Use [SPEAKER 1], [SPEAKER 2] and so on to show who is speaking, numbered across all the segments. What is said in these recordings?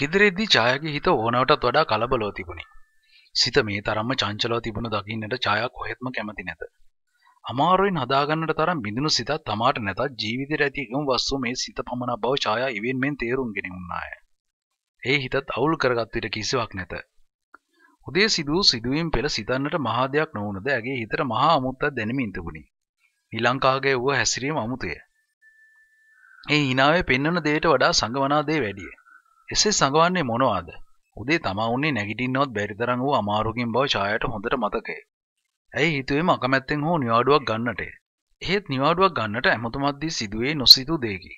[SPEAKER 1] කෙදරෙද්දි ඡායාගේ හිත ඕනවටත් වඩා කලබලව තිබුණි. සිත මේ තරම්ම චංචලව තිබුණු දකින්නට ඡායා කොහෙත්ම කැමති නැත. අමාරුවෙන් හදාගන්නට තරම් බිඳුණු සිතක් තමාට නැතත් ජීවිතේ ඇති එකම වස්තුව මේ සිත පමණක් බව ඡායා ඉවෙන් මෙන් තේරුම්ගෙන වුණාය. ඒ හිතත් අවුල් කරගත් විට කිසිවක් නැත. උදේ සිදු සිදුවීම් පෙර සිතන්නට මහා දෙයක් නොවුනද ඇගේ හිතට මහා අමුත්තක් දැනෙමින් තිබුණි. ශ්‍රී ලංකාවේ වූ හැසිරීම අමුතුය. ඒ hinaවේ පෙන්වන දෙයට වඩා සංගමනා දේ වැඩිය. එසේ සඟවන්නේ මොනවාද? උදේ තමා උන්නේ නැගිටින්නවත් බැරි තරම් වූ අමාරුකින් බව ඡායාට හොඳට මතකය. ඇයි හිතුවේම අකමැත්තෙන් හෝ නිවාඩුවක් ගන්නට. එහෙත් නිවාඩුවක් ගන්නට ඇමතුමක්දී සිදුවේ නොසිතූ දෙයකි.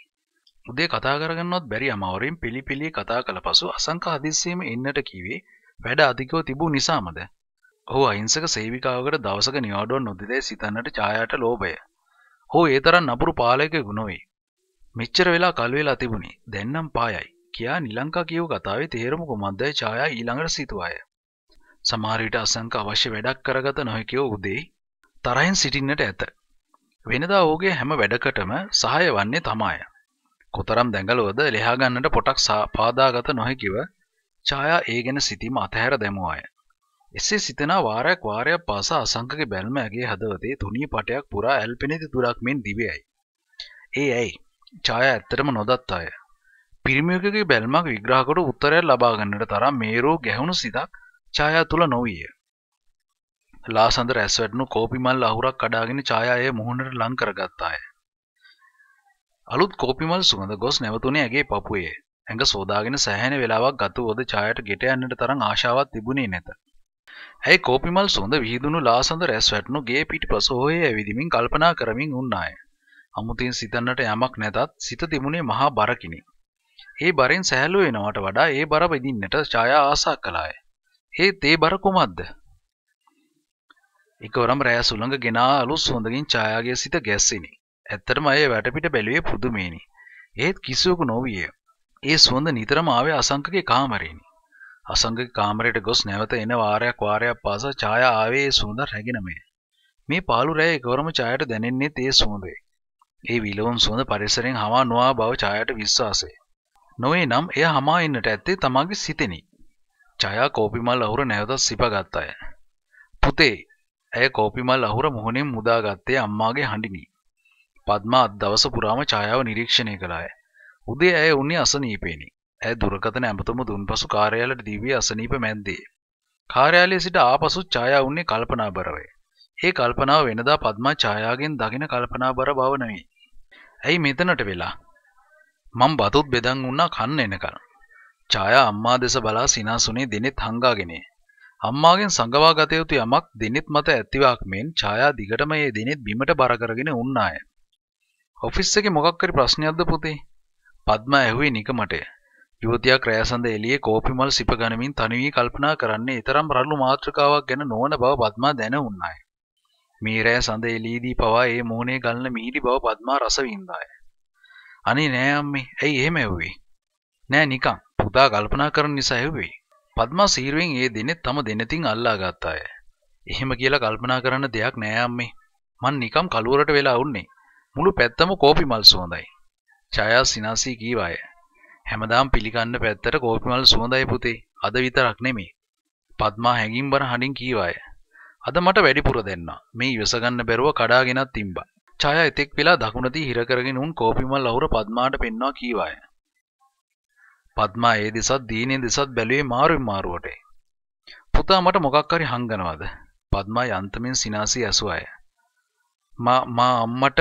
[SPEAKER 1] උදේ කතා කරගන්නවත් බැරි අමාරුවෙන් පිළිපිලි කතා කළ පසු අසංක හදිස්සියෙම එන්නට කිව්වේ වැඩ අධිකව තිබූ නිසාමද? ඔහු අහිංසක සේවිකාවකට දවසක නිවාඩුවක් නොදෙදේ සිතන්නට ඡායාට ලෝභය. ඔහු ඒ තරම් නපුරු පාලකයෙකු නොවේ. මෙච්චර වෙලා කල් වෙලා තිබුණේ. දැන් නම් පායයි. කියා නිලංකා කියව කතාවේ තේරම කොමද්දයි ඡායා ඊළඟට සිතුවාය. සමහර විට අසංක අවශ්‍ය වැඩක් කරගත නොහැකිව උදේ තරහින් සිටින්නට ඇත. වෙනදා ඔහුගේ හැම වැඩකටම සහාය වන්නේ තමාය. කොතරම් දැඟලුවද ලෙහා ගන්නට පොටක් පාදාගත නොහැකිව ඡායා ඒ ගැන සිතීම අතහැර දැමුවාය. එසේ සිතනා වාරයක් වාරයක් පාසා අසංකගේ බැල්ම ඇගේ හදවතේ තුනී පටයක් පුරා ඇල්පෙනෙති දුරක් මෙන් දිවියයි. ඒ ඇයි ඡායා ඇත්තටම නොදත් අය. පිරිමියකගේ බැල්මක් විග්‍රහකොට උත්තරයක් ලබාගන්නට තරම් මේරෝ ගැහුණු සිතක් ඡායා තුල නොවිය. ලාසඳ රැස්වැටුණු කෝපි මල් අහුරක් කඩාගෙන ඡායාය මුහුණට ලං කරගත්තාය. අලුත් කෝපි මල් සුගඳ ගොස් නැවතුනේ ඇගේ පපුවේ. ඇඟ සෝදාගෙන සෑහෙන වෙලාවක් ගත වූද ඡායාට ගෙට යන්නට තරම් ආශාවක් තිබුණේ නැත. ඇයි කෝපි මල් සුඳ විහිදුණු ලාසඳ රැස්වැටුණු ගේ පිටිපස හොයේ ඇවිදිමින් කල්පනා කරමින් උන්නාය. අමුතින් සිතන්නට යමක් නැතත් සිත තිබුණේ මහා බරකිනි. ඒ බරෙන් සැහැල්ලු වෙනවට වඩා ඒ බර බෙදින්නට ඡායා ආසා කළාය. හේත් ඒ බර කුමක්ද? එකවරම රෑ සුළඟ ගෙනා අලුත් සුවඳකින් ඡායාගේ සිත ගැස්සෙනි. ඇත්තටම අය වැටපිට බැලුවේ පුදුමේනි. ඒත් කිසිවෙකු නොවිය. ඒ සුවඳ නිතරම ආවේ අසංකගේ කාමරේනි. අසංකගේ කාමරයට ගොස් නැවත එන වාරයක් වාරයක් පාසා ඡායා ආවේ ඒ සුවඳ රැගෙනමය. මේ පාළු රෑ එකවරම ඡායාට දැනෙන්නේ ඒ සුවඳේ. ඒ විලවුන් සුවඳ පරිසරයෙන් හවා නොආ බව ඡායාට විශ්වාසය. නොවේ නම් එය හමා එන්නට ඇත්තේ තමාගේ සිතෙනි. ජයා කෝපිමල් අහුර නැවතත් සිපගත් අය. පුතේ, ඇය කෝපිමල් අහුර මුහුණෙන් මුදාගත්තේ අම්මාගේ හඬිනි. පద్මා අත් දවස පුරාම ඡායාව නිරීක්ෂණය කළාය. උදේ ඇය උන්නේ අසනීපේනි. ඇය දුරකථන ඇමතුම දුන්පසු කාර්යාලයට දීවි අසනීප මැද්දේ. කාර්යාලයේ සිට ආපසු ඡායා උන්නේ කල්පනාබරවයි. ඒ කල්පනාව වෙනදා පద్මා ඡායාවෙන් දකින කල්පනාබර බව නෙවෙයි. ඇයි මෙතනට වෙලා? මං බතුත් බෙදන් වුණා කන්න එනකල්. ඡායා අම්මා දෙස බලා සිනාසුනේ දෙනෙත් හංගාගෙනේ. අම්මාගෙන් සංගවා ගත යුතු යමක් දිනෙත් මත ඇතිවක් මෙන් ඡායා දිගටම ඒ දිනෙත් බිමට බර කරගෙන උන්නාය. ඔෆිස් එකේ මොකක් හරි ප්‍රශ්නයක්ද පුතේ? පද්මා ඇහුවේ නිකමට. යුවතියා ක්‍රයසඳ එළියේ කෝපි මල් සිප ගනිමින් තනිවී කල්පනා කරන්නේ ඊතරම් රළු මාත්‍රකාවක් ගැන නොවන බව පද්මා දැන උන්නාය. මේ රැය සඳ එළියේදී පවා ඒ මෝනේ ගලන මිහිරි බව පද්මා රස වින්දාය. අනේ නෑ අම්මේ ඇයි එහෙම ඇව්වේ නෑ නිකන් පුතා කල්පනා කරන නිසා ඇව්වේ පද්මා සීරුවෙන් ඒ දිනේ තම දෙනෙතින් අල්ලා ගත්තාය එහෙම කියලා කල්පනා කරන්න දෙයක් නෑ අම්මේ මං නිකම් කලුවරට වෙලා වුන්නේ මුළු පැත්තම කෝපි මල් සුවඳයි ඡායා සිනාසී කීවාය හැමදාම පිළිගන්න පැත්තට කෝපි මල් සුවඳයි පුතේ අද විතරක් නෙමෙයි පද්මා හැඟින් බර හඬින් කීවාය අද මට වැඩිපුර දෙන්න මේ ඉවස ගන්න බැරුව කඩාගෙනත් තිබ්බා ඡායා එතෙක් වෙලා දකුණදී හිර කරගෙන උන් කෝපිමල් අවුර පද්මාට පෙන්වා කීවාය. පද්මා ඒ දෙසත් දීනේ දෙසත් බැලුවේ මාරුවෙන් මාරුවට. පුතා මට මොකක් හරි හංගනවද? පද්මා යන්තමින් සිනාසී ඇසුවාය. මා මා අම්මට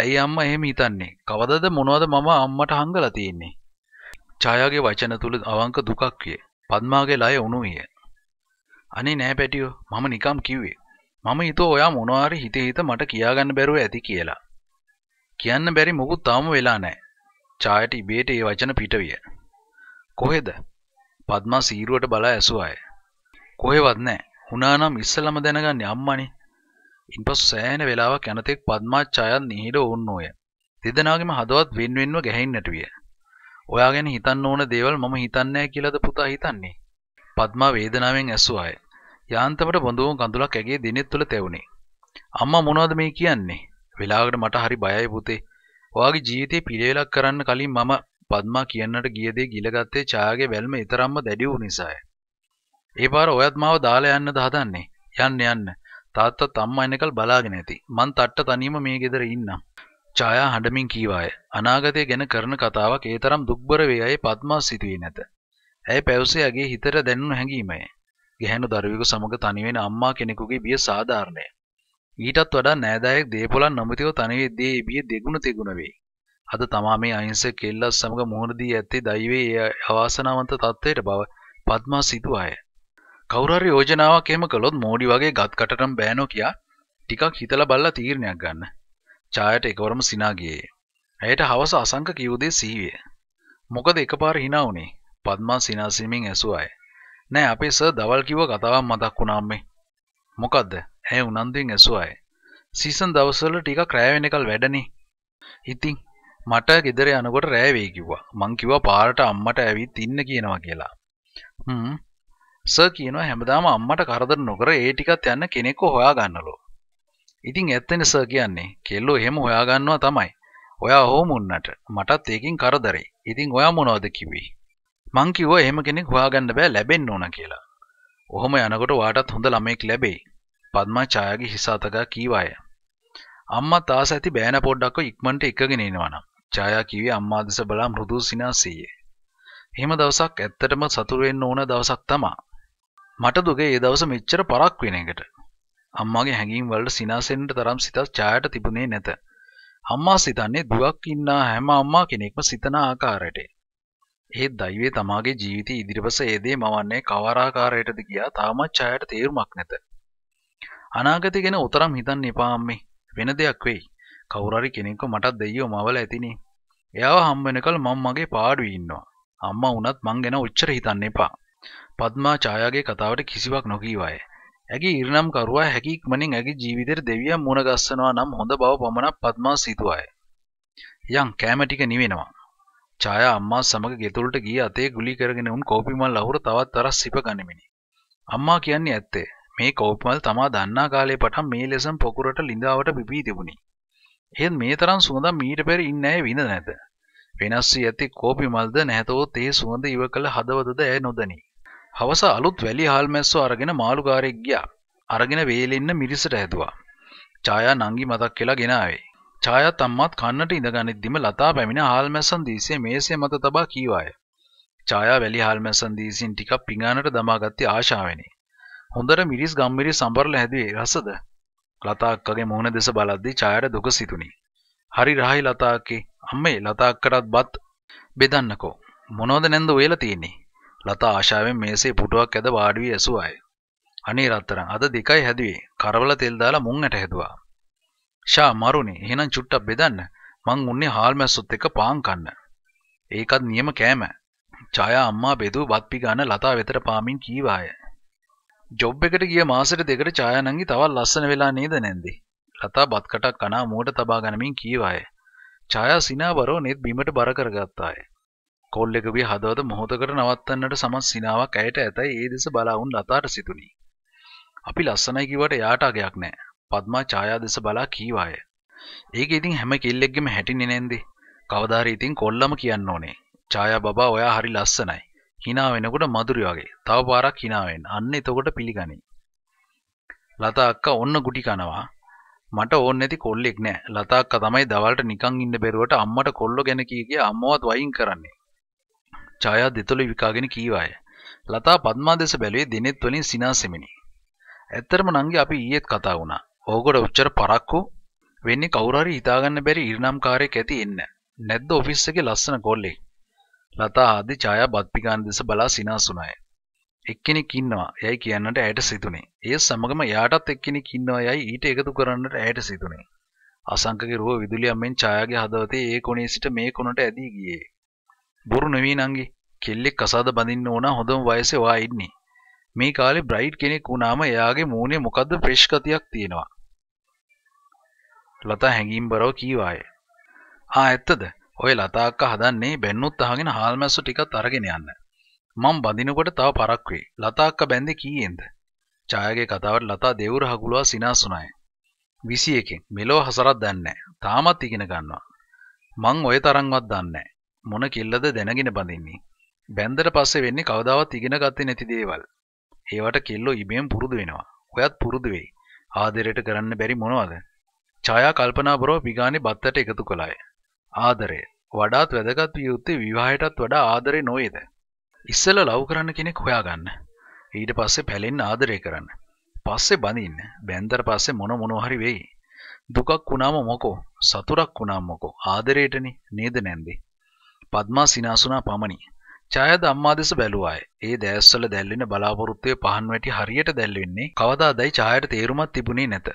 [SPEAKER 1] ඇයි අම්මා එහෙම හිතන්නේ? කවදද මොනවද මම අම්මට හංගලා තියෙන්නේ? ඡායාගේ වචන තුල අවංක දුකක් විය. පද්මාගේ ලය උණු විය. අනේ නෑ පැටියෝ මම නිකම් කිව්වේ. මම හිතුව ඔයා මොනවාරි හිතේ හිත මට කියාගන්න බැරුව ඇති කියලා. කියන්න බැරි මොකුත් තාම වෙලා නැහැ. ඡායට ඉබේට ඒ වචන පිටවිය. කොහෙද? පద్මා සීරුවට බලා ඇසුවාය. කොහෙවත් නැහැ. හුණානම් ඉස්සලම දැනගන්නේ අම්මනේ. ඉන්පසු සෑහෙන වෙලාවක් යනතෙක් පద్මා ඡායත් නිහිර වුණෝය. දෙදෙනාගේම හදවත් වෙන් වෙන්ව ගැහෙන්නට විය. ඔයා ගැන හිතන්න ඕන දේවල් මම හිතන්නේ නැහැ කියලාද පුතා හිතන්නේ? පద్මා වේදනාවෙන් ඇසුවාය. යාන්තමට බොඳුවන් කඳුලක් ඇගේ දිනෙත් තුළ තැවුණේ. අම්මා මොනවද මේ කියන්නේ? වෙලාවකට මට හරි බයයි පුතේ. ඔයාගේ ජීවිතේ පිළිවෙලක් කරන්න කලින් මම පద్මා කියන්නට ගිය දේ ගිලගත්තේ ඡායාගේ වැල්ම ඊතරම්ම දැඩි වූ නිසාය. ඒ පාර ඔයත් මාව දාලා යන්නද හදන්නේ? යන්න යන්න. තාත්තත් අම්මා එනකල් බලාගෙන ඇති. මං තට්ට තනියම මේ ගෙදර ඉන්නම්. ඡායා හඬමින් කීවාය. අනාගතය ගැන කරන කතාවක් ඒතරම් දුක්බර වේ අය පద్මා සිටුවේ නැත. ඇය පැවසේ ඇගේ හිතට දැනුණු හැඟීමයි. ගැහැණු දරුවෙකු සමග තනිවෙන අම්මා කෙනෙකුගේ බිය සාධාරණය. ඊටත් වඩා නෑදෑයෙක් දේපොලන් නොමැතිව තනිවෙද්දී ඒ බිය දෙගුණ තෙගුණ වෙයි. අද තමා මේ අහිංසක කෙල්ලස් සමග මුහුණ දී ඇත්තේ දෛවයේ අවාසනාවන්ත තත්ත්වයට බව පද්මා සිතුවාය. කවුරු හරි යෝජනාවක් එහෙම කළොත් මෝඩි වගේ ගත් කටටම බෑනෝ කියා ටිකක් හිතලා බලලා තීරණයක් ගන්න. ඡායට එකවරම සිනා ගියේ. ඇයට හවස අසංක කිව්දේ සිහිවිය. මොකද එකපාර hina වුනේ. පద్මා සිනාසීමෙන් ඇසුවාය. නෑ අපේ සර් දවල් කිව්ව කතාවක් මතක් වුණා අම්මේ. මොකද්ද? ඇය උනන්දුවෙන් ඇසුවාය. සීසන් දවස්වල ටිකක් රෑ වෙනකල් වැඩනේ. ඉතින් මට ගෙදර යනකොට රෑ වෙයි කිව්වා. මං කිව්වා පාරට අම්මට ඇවිත් ඉන්න කියනවා කියලා. හ්ම්. සර් කියනවා හැමදාම අම්මට කරදර නොකර ඒ ටිකත් යන්න කෙනෙක්ව හොයාගන්නලු. ඉතින් ඇත්තනේ සර් කියන්නේ කෙල්ලෝ එහෙම හොයාගන්නවා තමයි. ඔයා හෝමුන්නට මටත් ඒකෙන් කරදරේ. ඉතින් ඔයා මොනවද කිව්වේ? මං කිව්වා එහෙම කෙනෙක් හොයාගන්න බෑ ලැබෙන්න ඕන කියලා. ඔහොම යනකොට වාටත් හොඳ ළමෙක් ලැබෙයි. පද්මා ඡායාගේ හිස අතගා කීවාය. අම්මා තාස ඇති බෑන පොඩ්ඩක්ව ඉක්මනට එකගෙන එනවනම්. ඡායා කිව්වේ අම්මා දෙස බලා මෘදු සිනාසීයේ. එහෙම දවසක් ඇත්තටම සතුරු වෙන්න ඕන දවසක් තමා. මට දුගේ ඒ දවස මෙච්චර පරක් වෙන එකට. අම්මාගේ හැඟීම් වලට සිනාසෙන්නට තරම් සිතක් ඡායාට තිබුණේ නැත. අම්මා සිතන්නේ දුවක් ඉන්නා හැම අම්මා කෙනෙක්ම සිතන ආකාරයට. එහෙත් දෛවය තමාගේ ජීවිතය ඉදිරිපස ඒ දේ මවන්නේ කවරාකාරයටද කියා තාමත් ඡායට තේරුමක් නැත. අනාගතය ගැන උතරම් හිතන්න එපා අම්මේ. වෙන දෙයක් වෙයි. කවුරු හරි කෙනෙක්ව මටත් දෙයියෝ මවලා ඇතිනේ. එයාව හම් වෙනකල් මම මගේ පාඩුවේ ඉන්නවා. අම්මා වුණත් මං ගැන ඔච්චර හිතන්න එපා. පద్මා ඡායාගේ කතාවට කිසිවක් නොකීවාය. ඇගේ ඉරණම් කරුවා හැකි ඉක්මනින් ඇගේ ජීවිතේට දෙවියන් මුණ ගස්සනවා නම් හොඳ බව පමණක් පద్මා සිතුවාය. යම් කැම ටික නිවෙනවා. ඡායා අම්මා සමග ගෙතුළට ගිය අතේ ගුලි කරගෙන උන් කෝපිමල් අහුර තවත් තරස් සිප ගනිමිනි. අම්මා කියන්නේ ඇත්තේ. මේ කෝපිමල් තමා දන්නා කාලේ පටන් මේ ලෙසම පොකුරට ලිඳාවට පිපී තිබුණි. එහෙත් මේ තරම් සුවඳ මීට පෙර ඉන්නේ ඇයි විඳ නැත. වෙනස් වී ඇති කෝපිමල්ද නැතොත් ඒ සුවඳ ඉව කළ හදවතද ඇය නොදනී. හවස අලුත් වැලි හාල් මැස්සෝ අරගෙන මාළුකාරයෙක් ගියා. අරගෙන වේලෙන්න මිරිසට හැදුවා. ඡායා නංගි මතක් කියලා ගෙනාවේ. ඡායත් අම්මාත් කන්නට ඉඳගනිද්දිම ලතා පැමිණ හාල්මැස්සන් දීසිය මේසේ මත තබා කීවාය. ඡායා වැලි හාල්මැස්සන් දීසින් ටිකක් පිඟානට දමාගත්තේ ආශාවෙනි. හොඳට මිරිස් ගම්මිරි සම්බරල හැදුවේ රසද? ලතා අක්කගේ මුහුණ දෙස බලද්දී ඡායාට දුක සිතුණි. හරි රහයි ලතා අක්කේ. අම්මේ ලතා අක්කටත් බත් බෙදන්නකෝ. මොනවද නැන්ද ඔයලා තියෙන්නේ? ලතා ආශාවෙන් මේසේ පුටුවක් ඇද වාඩි වී ඇසුවාය. අනේ රත්තරන් අද දෙකයි හැදුවේ. කරවල තෙල් දාලා මුං ඇට හැදුවා. ෂා මරුනේ එහෙනම් චුට්ටක් බෙදන්න. මං උන්නේ හාල් මැස්සොත් එක්ක පාන් කන්න. ඒකත් නියම කෑම. ඡායා අම්මා බෙදුව බත් පිගාන ලතා වෙතට පාමින් කීවාය. ජොබ් එකට ගිය මාසෙට දෙකට ඡායා නංගි තවත් ලස්සන වෙලා නේද නැන්දේ. ලතා බත් කටක් කනා මුවට තබා ගනිමින් කීවාය. ඡායා සිනාවරෝ net බිමට බර කරගත්තාය. කොල් එකගේ හදවත මොහොතකට නවත්තන්නට සමත් සිනාවක් ඇයට ඇතයි ඒ දෙස බලා වුන් ලතාට සිතුනි. අපි ලස්සනයි කිව්වට යාට අගයක් නැහැ. පද්මා ඡායා දෙස බලා කීවාය. ඒක ඉතින් හැම කෙල්ලෙක්ගෙම හැටිනේ නැන්දේ. කවදා හරි ඉතින් කොල්ලම කියන්න ඕනේ. ඡායා බබා ඔයා හරි ලස්සනයි. hina වෙනකොට මధుරි වගේ. තව පාරක් hina වෙන්න. අන්න එතකොට පිළිගනී. ලතා අක්කා ඔන්න ගුටි කනවා. මට ඕන නැති කොල්ලෙක් නෑ. ලතා අක්කා තමයි දවල්ට නිකන් ඉන්න බැරුවට අම්මට කොල්ලෝ ගැන කී කිය අම්මවත් වයින් කරන්නේ. ඡායා දෙතොල විකාගෙන කීවාය. ලතා පද්මා දෙස බැලුවේ දිනෙත් වලින් සිනාසෙමිනි. ඇත්තරම නංගි අපි ඊයේත් කතා වුණා. ඕගොඩ උච්චර පරක්කු වෙන්නේ කවුරහරි හිතාගන්න බැරි ඉරණම්කාරයෙක් ඇති එන්න. නැද්ද ඔෆිස් එකේ ලස්සන කොල්ලෙක්. ලතා ආදි ඡායා බත්පිකාන දෙස බලා සිනාසුණාය. එක්කෙනෙක් ඉන්නවා යයි කියන්නට ඇයට සිතුනේ. ඒ සමගම යාටත් එක්කෙනෙක් ඉන්නවා යයි ඊට එකතු කරන්නට ඇයට සිතුනේ. අසංකගේ රුව විදුලියක් මෙන් ඡායාගේ හදවතේ ඒ කොනේ සිට මේ කොනට ඇදී ගියේ. බොරු නෙවෙයි නංගි. කෙල්ලෙක් කසාද බඳින්න ඕන හොඳම වයසේ වා ඉන්නේ. මේ කාලේ බ්‍රයිඩ් කෙනෙක් වුණාම එයාගේ මූණේ මොකද්ද ෆ්‍රෙෂ් ගතියක් තියෙනවා. ලතා හැඟීම්බරව කීවාය. "ආ ඇත්තද? ඔය ලතා අක්කා හදන්නේ බැන්නුත් අහගෙන හාල්මැස්සෝ ටිකක් අරගෙන යන්න. මං බඳිනකොට තව පරක් වෙයි. ලතා අක්කා බැන්දේ කීයෙන්ද?" ඡායාගේ කතාවට ලතා දේවුර හගුලවා සිනාසුණාය. "21කින් මෙලෝ හසරක් දන්නේ තාමත් ඉගෙන ගන්නවා. මං ඔය තරම්වත් දන්නේ මොන කිල්ලද දැනගෙන බඳින්නේ. බැන්දට පස්සේ වෙන්නේ කවදාවත් ඉගෙන ගත්තේ නැති දේවල්. ඒවට කෙල්ලෝ ඉබේම පුරුදු වෙනවා. ඔයත් පුරුදු වෙයි. ආදරයට කරන්න බැරි මොනවද? ඡායා කල්පනාපරව පිගානේ බත්තට එකතු කළාය. ආදරය. වඩාත් වැදගත් විය යුත්තේ විවාහයටත් වඩා ආදරේ නොවේද? ඉස්සෙල්ලා ලව් කරන්න කෙනෙක් හොයාගන්න. ඊට පස්සේ පැලෙන්න ආදරය කරන්න. පස්සේ බඳින්න. බැන්දර පස්සේ මොන මොනවා හරි වෙයි. දුකක් වුණාම මොකෝ? සතුටක් වුණාම මොකෝ? ආදරේටනේ නේද නැන්දේ? පద్මා සිනාසුනා පමණි. ඡායද අම්මා දෙස බැලුවාය. ඒ දැස්වල දැල්වෙන බලාපොරොත්තුවේ පහන් වැටි හරියට දැල්වෙන්නේ කවදාදයි ඡායට තේරුමක් තිබුණේ නැත.